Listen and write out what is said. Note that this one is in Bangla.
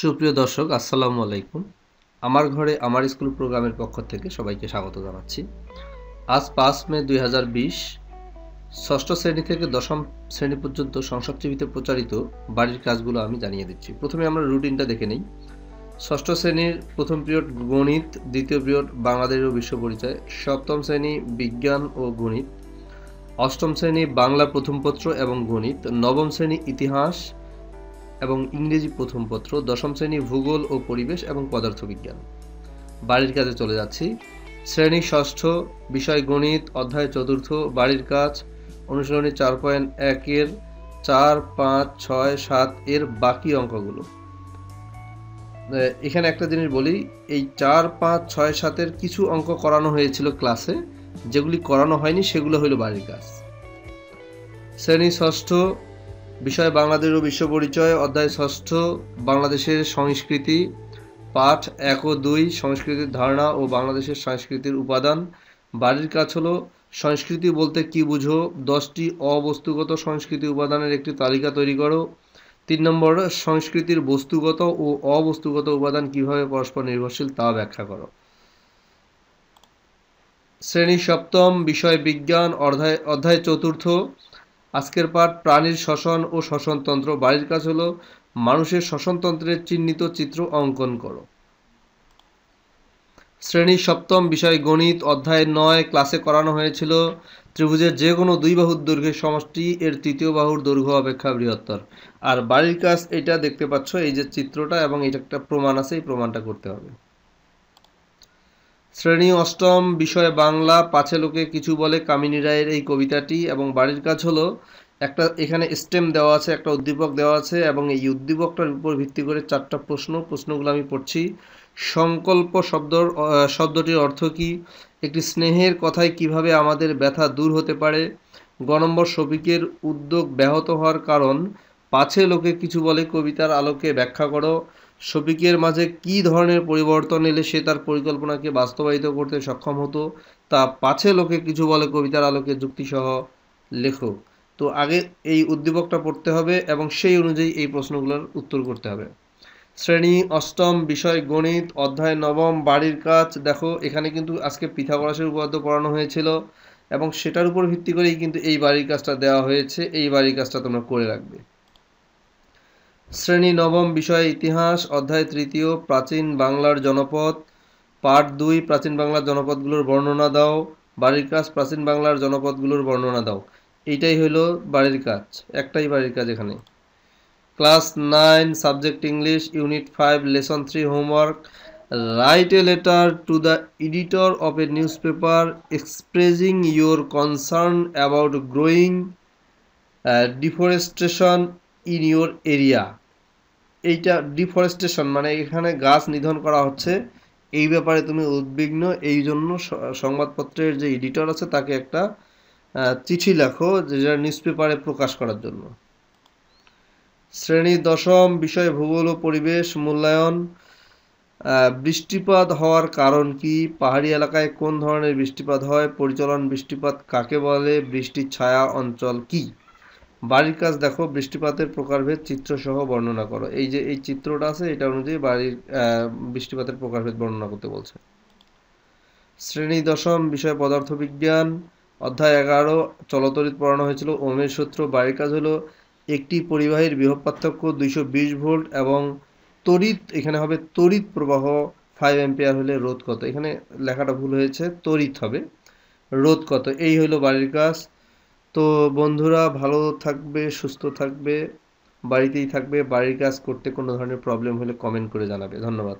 সুপ্রিয় দর্শক আসসালামু আলাইকুম আমার ঘরে আমার স্কুল প্রোগ্রামের পক্ষ থেকে সবাইকে স্বাগত জানাচ্ছি আজ পাঁচ মে দুই হাজার বিশ ষষ্ঠ শ্রেণী থেকে দশম শ্রেণী পর্যন্ত সংসদ টিভিতে প্রচারিত বাড়ির কাজগুলো আমি জানিয়ে দিচ্ছি প্রথমে আমরা রুটিনটা দেখে নিই ষষ্ঠ শ্রেণীর প্রথম পিরিয়ড গণিত দ্বিতীয় পিরিয়ড বাংলাদেশ ও বিশ্ব পরিচয় সপ্তম শ্রেণী বিজ্ঞান ও গণিত অষ্টম শ্রেণী বাংলা প্রথম পত্র এবং গণিত নবম শ্রেণী ইতিহাস এবং ইংরেজি প্রথম পত্র দশম শ্রেণী ভূগোল ও পরিবেশ এবং পদার্থবিজ্ঞান বাড়ির কাজে চলে যাচ্ছি শ্রেণী ষষ্ঠ বিষয় গণিত অধ্যায় চতুর্থ বাড়ির কাজ অনুশীলনী চার পয়েন্ট একের চার পাঁচ ছয় সাত এর বাকি অঙ্কগুলো এখানে একটা জিনিস বলি এই চার পাঁচ ছয় সাতের কিছু অঙ্ক করানো হয়েছিল ক্লাসে যেগুলি করানো হয়নি সেগুলো হলো বাড়ির কাজ শ্রেণী ষষ্ঠ বিষয় বাংলাদেশ ও বিশ্ব পরিচয় অধ্যায় ষষ্ঠ বাংলাদেশের সংস্কৃতি পাঠ এক ও দুই সংস্কৃতির ধারণা ও বাংলাদেশের সংস্কৃতির উপাদান বাড়ির কাজ হলো সংস্কৃতি বলতে কি বুঝো দশটি অবস্তুগত সংস্কৃতি উপাদানের একটি তালিকা তৈরি করো তিন নম্বর সংস্কৃতির বস্তুগত ও অবস্তুগত উপাদান কিভাবে পরস্পর নির্ভরশীল তা ব্যাখ্যা করো শ্রেণী সপ্তম বিষয় বিজ্ঞান অধ্যায় অধ্যায় চতুর্থ আজকের পাঠ প্রাণীর শ্বসন ও শ্বসনতন্ত্র বাড়ির কাজ হলো মানুষের শ্বসনতন্ত্রের চিহ্নিত চিত্র অঙ্কন করো শ্রেণী সপ্তম বিষয় গণিত অধ্যায় নয় ক্লাসে করানো হয়েছিল ত্রিভুজের যে কোনো দুই বাহুর দৈর্ঘ্যের সমষ্টি এর তৃতীয় বাহুর দৈর্ঘ্য অপেক্ষা বৃহত্তর আর বাড়ির কাজ এটা দেখতে পাচ্ছ এই যে চিত্রটা এবং এটা একটা প্রমাণ আছে এই প্রমাণটা করতে হবে শ্রেণী অষ্টম বিষয় বাংলা পাছে লোকে কিছু বলে কামিনী রায়ের এই কবিতাটি এবং বাড়ির কাজ হলো একটা এখানে স্টেম দেওয়া আছে একটা উদ্দীপক দেওয়া আছে এবং এই উদ্দীপকটার উপর ভিত্তি করে চারটা প্রশ্ন প্রশ্নগুলো আমি পড়ছি সংকল্প শব্দ শব্দটির অর্থ কী একটি স্নেহের কথায় কিভাবে আমাদের ব্যথা দূর হতে পারে গ শফিকের উদ্যোগ ব্যাহত হওয়ার কারণ পাছে লোকে কিছু বলে কবিতার আলোকে ব্যাখ্যা করো শফিকের মাঝে কি ধরনের পরিবর্তন এলে সে তার পরিকল্পনাকে বাস্তবায়িত করতে সক্ষম হতো তা পাছে লোকে কিছু বলে কবিতার আলোকে যুক্তিসহ লেখো তো আগে এই উদ্দীপকটা পড়তে হবে এবং সেই অনুযায়ী এই প্রশ্নগুলোর উত্তর করতে হবে শ্রেণী অষ্টম বিষয় গণিত অধ্যায় নবম বাড়ির কাজ দেখো এখানে কিন্তু আজকে পিথাগোরাসের উপাদ্য পড়ানো হয়েছিল এবং সেটার উপর ভিত্তি করেই কিন্তু এই বাড়ির কাজটা দেওয়া হয়েছে এই বাড়ির কাজটা তোমরা করে রাখবে শ্রেণী নবম বিষয় ইতিহাস অধ্যায় তৃতীয় প্রাচীন বাংলার জনপদ পার্ট দুই প্রাচীন বাংলার জনপদগুলোর বর্ণনা দাও বাড়ির কাজ প্রাচীন বাংলার জনপদগুলোর বর্ণনা দাও এইটাই হলো বাড়ির কাজ একটাই বাড়ির কাজ এখানে class nine subject English unit five lesson three homework write a letter to the editor of a newspaper expressing your concern about growing deforestation in your area এইটা ডিফরেস্টেশন মানে এখানে গাছ নিধন করা হচ্ছে এই ব্যাপারে তুমি উদ্বিগ্ন এই জন্য সংবাদপত্রের যে এডিটর আছে তাকে একটা চিঠি লেখো যেটা নিউজ পেপারে প্রকাশ করার জন্য শ্রেণী দশম বিষয় ভূগোল ও পরিবেশ মূল্যায়ন বৃষ্টিপাত হওয়ার কারণ কি পাহাড়ি এলাকায় কোন ধরনের বৃষ্টিপাত হয় পরিচলন বৃষ্টিপাত কাকে বলে বৃষ্টির ছায়া অঞ্চল কী বাড়ির কাজ দেখো বৃষ্টিপাতের প্রকারভেদ চিত্রসহ বর্ণনা করো এই যে এই চিত্রটা আছে এটা অনুযায়ী বাড়ির বৃষ্টিপাতের প্রকারভেদ বর্ণনা করতে বলছে শ্রেণী দশম বিষয় পদার্থবিজ্ঞান অধ্যায় এগারো চলতরিত পড়ানো হয়েছিল ওমের সূত্র বাড়ির কাজ হলো একটি পরিবাহীর বৃহৎ পার্থক্য দুইশো ভোল্ট এবং তড়িৎ এখানে হবে তড়িৎ প্রবাহ ফাইভ এম্পিয়ার হলে রোধ কত এখানে লেখাটা ভুল হয়েছে তড়িৎ হবে রোধ কত এই হলো বাড়ির কাজ তো বন্ধুরা ভালো থাকবে সুস্থ থাকবে বাড়িতেই থাকবে বাড়ির কাজ করতে কোনো ধরনের প্রবলেম হলে কমেন্ট করে জানাবে ধন্যবাদ